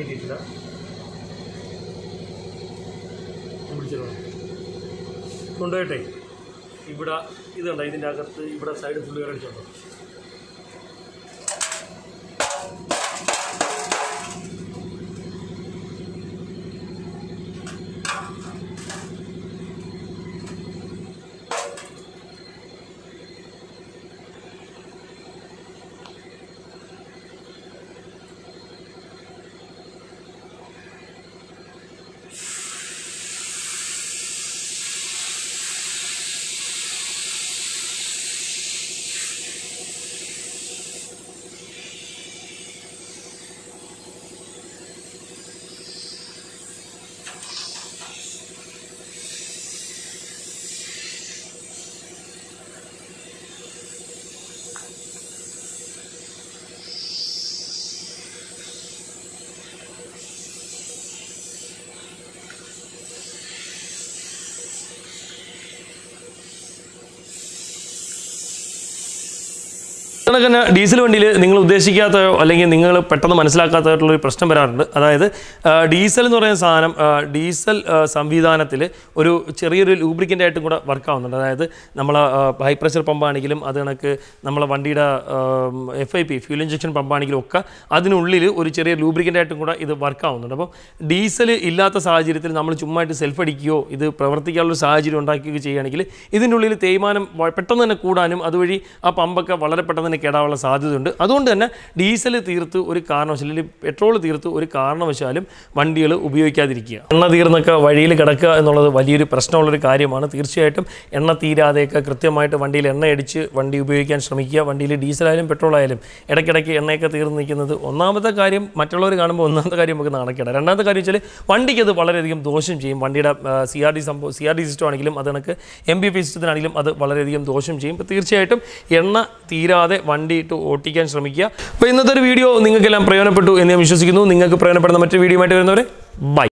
വേണ്ടിയിട്ടില്ല പിടിച്ചിട്ടുണ്ട് കൊണ്ടുപോയിട്ടെ ഇവിടെ ഇതുണ്ട് ഇതിൻ്റെ അകത്ത് ഇവിടെ സൈഡ് ഫുള്ള് കയറിച്ചിട്ടുണ്ട് കണക്ക് തന്നെ ഡീസൽ വണ്ടിയിൽ നിങ്ങൾ ഉദ്ദേശിക്കാത്തോ അല്ലെങ്കിൽ നിങ്ങൾ പെട്ടെന്ന് മനസ്സിലാക്കാത്തതായിട്ടുള്ള ഒരു പ്രശ്നം വരാറുണ്ട് അതായത് ഡീസൽ എന്ന് പറയുന്ന സാധനം ഡീസൽ സംവിധാനത്തിൽ ഒരു ചെറിയൊരു ലൂബ്രിക്കൻ്റ് ആയിട്ടും കൂടെ വർക്ക് ആവുന്നുണ്ട് അതായത് നമ്മൾ ഹൈ പ്രഷർ പമ്പാണെങ്കിലും അത് കണക്ക് നമ്മളെ വണ്ടിയുടെ F I P fuel injection പമ്പാണെങ്കിലും ഒക്കെ അതിനുള്ളിൽ ഒരു ചെറിയ ലൂബ്രിക്കൻ്റ് ആയിട്ടും കൂടെ ഇത് വർക്ക് ആവുന്നുണ്ട് അപ്പോൾ ഡീസൽ ഇല്ലാത്ത സാഹചര്യത്തിൽ നമ്മൾ ചുമ്മായിട്ട് സെൽഫ് അടിക്കുകയോ ഇത് പ്രവർത്തിക്കാനുള്ള സാഹചര്യം ഉണ്ടാക്കുകയോ ചെയ്യുകയാണെങ്കിൽ ഇതിൻ്റെ ഉള്ളിൽ തേയ്മാനം പെട്ടെന്ന് തന്നെ കൂടാനും അതുവഴി ആ പമ്പൊക്കെ വളരെ പെട്ടെന്ന് തന്നെ കേടാവാനുള്ള സാധ്യതയുണ്ട് അതുകൊണ്ട് തന്നെ ഡീസൽ തീർത്ത് ഒരു കാരണവശാലും അല്ലെങ്കിൽ പെട്രോൾ തീർത്ത് ഒരു കാരണവശാലും വണ്ടികൾ ഉപയോഗിക്കാതിരിക്കുക എണ്ണ തീർന്നൊക്കെ വഴിയിൽ കിടക്കുക എന്നുള്ളത് വലിയൊരു പ്രശ്നമുള്ളൊരു കാര്യമാണ് തീർച്ചയായിട്ടും എണ്ണ തീരാതെയൊക്കെ കൃത്യമായിട്ട് വണ്ടിയിൽ എണ്ണ അടിച്ച് വണ്ടി ഉപയോഗിക്കാൻ ശ്രമിക്കുക വണ്ടിയിൽ ഡീസലായാലും പെട്രോളായാലും ഇടയ്ക്കിടയ്ക്ക് എണ്ണയൊക്കെ തീർന്ന് നിൽക്കുന്നത് ഒന്നാമത്തെ കാര്യം മറ്റുള്ളവർ കാണുമ്പോൾ ഒന്നാമത്തെ കാര്യം നമുക്ക് നടക്കേണ്ട രണ്ടാമത്തെ കാര്യം വെച്ചാൽ വണ്ടിക്ക് അത് വളരെയധികം ദോഷം ചെയ്യും വണ്ടിയുടെ സി ആർ ഡി സംഭവം സി ആർ ഡി സിസ്റ്റം ആണെങ്കിലും അത് കണക്ക് എം ബി പി സിസ്റ്റത്തിനാണെങ്കിലും അത് വളരെയധികം ദോഷം ചെയ്യും തീർച്ചയായിട്ടും എണ്ണ തീരാതെ വണ്ടി ഇട്ട് ഓട്ടിക്കാൻ ശ്രമിക്കുക അപ്പോൾ ഇന്നത്തെ ഒരു വീഡിയോ നിങ്ങൾക്കെല്ലാം പ്രയോജനപ്പെട്ടു എന്ന് ഞാൻ വിശ്വസിക്കുന്നു നിങ്ങൾക്ക് പ്രയോജനപ്പെടുന്ന മറ്റൊരു വീഡിയോ ആയിട്ട് വരുന്നവരെ ബൈ